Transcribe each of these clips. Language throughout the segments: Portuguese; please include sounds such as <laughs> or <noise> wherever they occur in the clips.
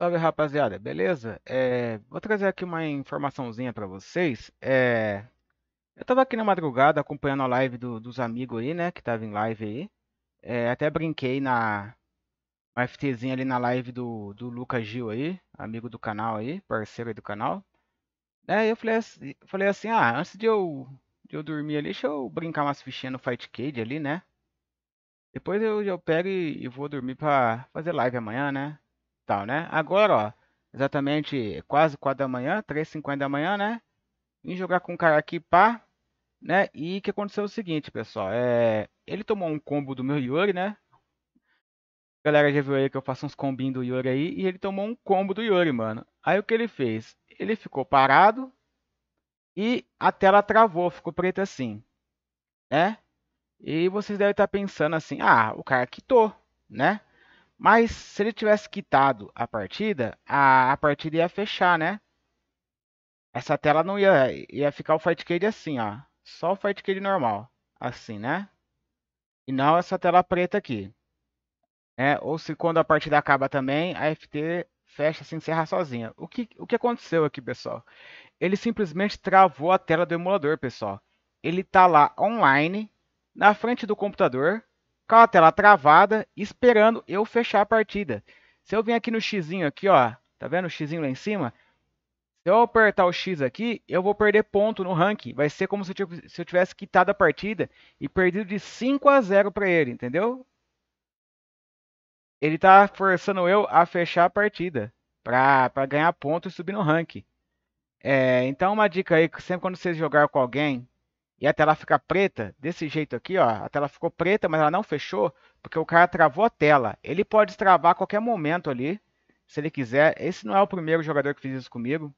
Salve, rapaziada, beleza? É, vou trazer aqui uma informaçãozinha para vocês. É, eu tava aqui na madrugada acompanhando a live do, dos amigos aí, né? Que tava em live aí. É, até brinquei na uma FTzinha ali na live do, do Lucas Gil aí, amigo do canal aí, parceiro aí do canal. É, eu falei assim, falei assim, ah, antes de eu, de eu dormir ali, deixa eu brincar umas fichinhas no Fight ali, né? Depois eu, eu pego e, e vou dormir pra fazer live amanhã, né? tal, né? Agora, ó, exatamente quase 4 da manhã, 3 50 da manhã, né? Vim jogar com um cara aqui, pá, né? E o que aconteceu é o seguinte, pessoal, é... Ele tomou um combo do meu Yuri, né? A galera já viu aí que eu faço uns combinhos do Yuri aí, e ele tomou um combo do Yuri, mano. Aí o que ele fez? Ele ficou parado e a tela travou, ficou preta assim, né? E vocês devem estar pensando assim, ah, o cara quitou, né? Mas se ele tivesse quitado a partida, a, a partida ia fechar, né? Essa tela não ia, ia ficar o Fight Cade assim, ó. Só o Fight Cade normal, assim, né? E não essa tela preta aqui. É, ou se quando a partida acaba também, a FT fecha, se encerra sozinha. O que, o que aconteceu aqui, pessoal? Ele simplesmente travou a tela do emulador, pessoal. Ele tá lá online, na frente do computador, com a tela travada, esperando eu fechar a partida. Se eu vir aqui no X, aqui, ó, tá vendo o X lá em cima? Se eu apertar o X aqui, eu vou perder ponto no ranking. Vai ser como se eu tivesse quitado a partida e perdido de 5 a 0 para ele, entendeu? Ele tá forçando eu a fechar a partida para ganhar ponto e subir no ranking. É, então uma dica aí, sempre quando vocês jogar com alguém, e a tela fica preta, desse jeito aqui, ó, a tela ficou preta, mas ela não fechou, porque o cara travou a tela. Ele pode travar a qualquer momento ali, se ele quiser. Esse não é o primeiro jogador que fez isso comigo.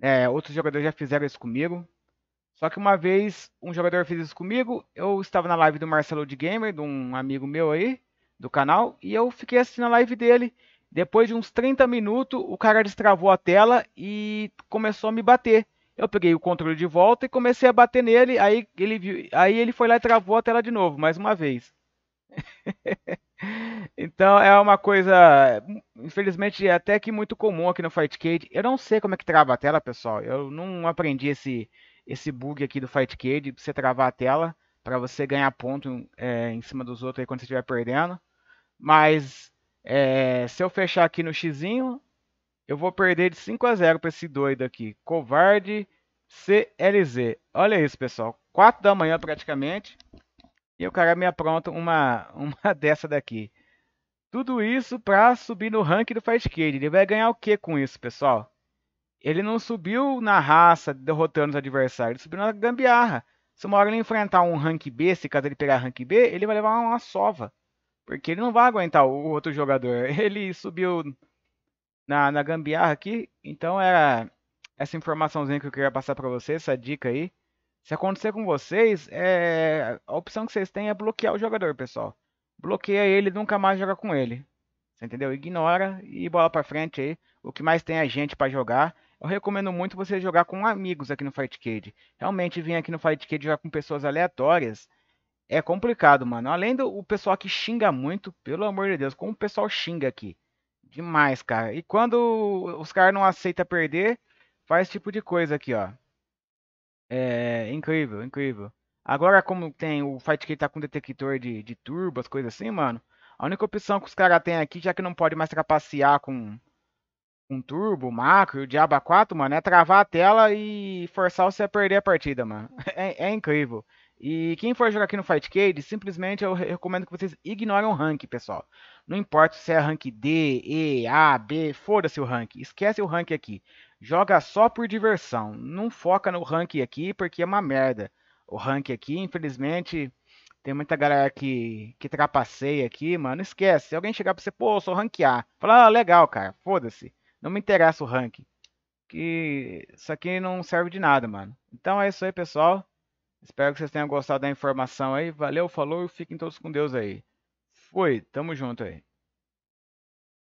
É, outros jogadores já fizeram isso comigo. Só que uma vez um jogador fez isso comigo, eu estava na live do Marcelo de Gamer, de um amigo meu aí, do canal, e eu fiquei assistindo a live dele. Depois de uns 30 minutos, o cara destravou a tela e começou a me bater. Eu peguei o controle de volta e comecei a bater nele. Aí ele, viu, aí ele foi lá e travou a tela de novo, mais uma vez. <laughs> então é uma coisa, infelizmente, é até que muito comum aqui no Fightcade. Eu não sei como é que trava a tela, pessoal. Eu não aprendi esse, esse bug aqui do Fightcade, pra você travar a tela, para você ganhar ponto é, em cima dos outros aí quando você estiver perdendo. Mas é, se eu fechar aqui no X, eu vou perder de 5 a 0 para esse doido aqui. Covarde CLZ. Olha isso, pessoal. 4 da manhã praticamente. E o cara me apronta uma, <laughs> uma dessa daqui. Tudo isso para subir no ranking do Fightcade. Ele vai ganhar o que com isso, pessoal? Ele não subiu na raça, derrotando os adversários. Ele subiu na gambiarra. Se uma hora ele enfrentar um rank B, se caso ele pegar rank B, ele vai levar uma sova. Porque ele não vai aguentar o outro jogador. <laughs> Ele subiu na, na gambiarra aqui. Então era é essa informaçãozinha que eu queria passar para vocês, essa dica aí. Se acontecer com vocês, é... a opção que vocês têm é bloquear o jogador, pessoal. Bloqueia ele, nunca mais joga com ele. Você entendeu? Ignora e bola pra frente aí. O que mais tem a é gente para jogar. Eu recomendo muito você jogar com amigos aqui no Fightcade. Realmente, vir aqui no Fightcade jogar com pessoas aleatórias é complicado, mano. Além do pessoal que xinga muito, pelo amor de Deus, como o pessoal xinga aqui. Demais, cara. E quando os caras não aceitam perder, faz esse tipo de coisa aqui, ó. É incrível, incrível. Agora, como tem o Fight que tá com detector de, de turbo, as coisas assim, mano. A única opção que os caras têm aqui, já que não pode mais trapacear com, um turbo, macro, o Diaba 4, mano, é travar a tela e forçar você a perder a partida, mano. <laughs> É, é incrível. E quem for jogar aqui no Fightcade, simplesmente eu recomendo que vocês ignorem o rank, pessoal. Não importa se é rank D, E, A, B, foda-se o rank. Esquece o rank aqui. Joga só por diversão. Não foca no rank aqui, porque é uma merda. O rank aqui, infelizmente, tem muita galera que, que trapaceia aqui, mano. Esquece. Se alguém chegar pra você, pô, eu sou A. Fala, ah, legal, cara. Foda-se. Não me interessa o rank. Que isso aqui não serve de nada, mano. Então é isso aí, pessoal. Espero que vocês tenham gostado da informação aí. Valeu, falou e fiquem todos com Deus aí. Fui, tamo junto aí.